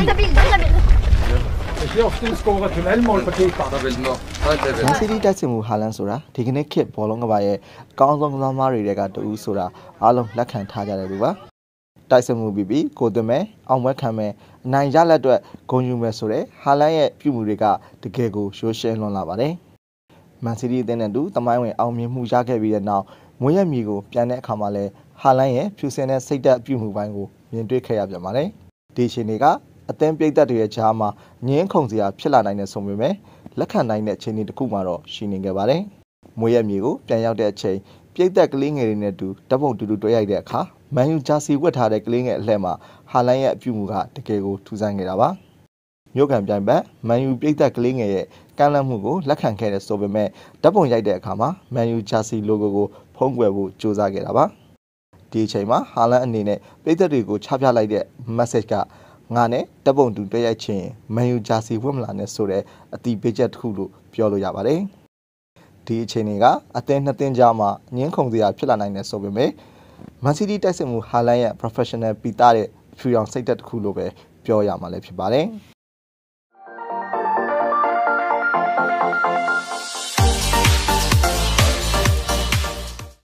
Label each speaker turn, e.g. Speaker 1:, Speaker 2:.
Speaker 1: هذا بيل هذا بيل ရှိအောင်စတင်စကောကဒီလဲမော်ပတ်တာဒါဘယ်နော်ဒါဘယ်မန်စီးတီးတိုက်စစ်မှုဟာလန်ဆိုတာဒီကနေ့ခေတ်ဘောလုံးကဘာရဲ့အကောင်းဆုံးကစားမားတွေတွေကတူဆိုတာအားလုံးလက်ခံထားကြတယ်လူပါတိုက်စစ်မှုပြီးပြီးကိုသွင်းမယ်အောင်ပွဲခံမယ်အနိုင်ရလက်အတွက်ဂုဏ်ယူမယ်ဆိုတဲ့ဟာလန်ရဲ့ပြုမှုတွေကတကယ်ကိုရိုးရှင်းလွန်လာပါတယ်မန်စီးတီးအသင်းနဲ့တူတမိုင်းဝင်အောင်မြင်မှုရခဲ့ပြီးတဲ့နောက်မွေးရမီကိုပြန်တဲ့အခါမှာလဲဟာလန်ရဲ့ဖြူစင်တဲ့စိတ်ဓာတ်ပြုမှုပိုင်းကိုမြင်တွေ့ခဲ့ရပြန်ပါတယ်ဒီရှင်တွေကအသင်းပရိသတ်တွေရဲ့ကြားမှာငင်းခုန်စရာဖြစ်လာနိုင်တဲ့ဆိုပေမဲ့လက်ခံနိုင်တဲ့အခြေအနေတစ်ခုမှတော့ရှိနေခဲ့ပါတယ်။မွေးရမြေကိုပြန်ရောက်တဲ့အချိန်ပရိသတ်ကလေးငယ်တွေနဲ့တူဓာတ်ပုံတူတူတွေ့ရိုက်တဲ့အခါမန်ယူဂျာစီဝတ်ထားတဲ့ကလေးငယ်အလှည့်မှာဟာလန်ရဲ့အပြုမူကတကယ်ကိုထူဆန်းခဲ့တာပါ။မြို့ကန်ပြိုင်ဘက်မန်ယူပရိသတ်ကလေးငယ်ရဲ့ကမ်းလှမ်းမှုကိုလက်ခံခဲ့တဲ့ဆိုပေမဲ့ဓာတ်ပုံရိုက်တဲ့အခါမှာမန်ယူဂျာစီလိုဂိုကိုဖုံးကွယ်ဖို့ကြိုးစားခဲ့တာပါ။ဒီအချိန်မှာဟာလန်အနေနဲ့ပရိသတ်တွေကိုချပြလိုက်တဲ့ message ကငါနဲ့တပ်ပုံတူတွေ့ရိုက်ချင်းမန်ယူဂျာစီဝတ်မလာနဲ့ဆိုတဲ့အတီပေးချက်တစ်ခုလို့ပြောလို့ရပါတယ်။ဒီအခြေအနေကအသင်းနှစ်သင်းကြားမှာငင်းခုန်စရာဖြစ်လာနိုင်တယ်ဆိုပေမဲ့မန်စီးတီးတိုက်စစ်မှုဟာလန်ရဲ့ professional ပီတာတဲ့ဖြူရောင်စိတ်သက်တစ်ခုလို့ပဲပြောရမှာလည်းဖြစ်ပါတယ်။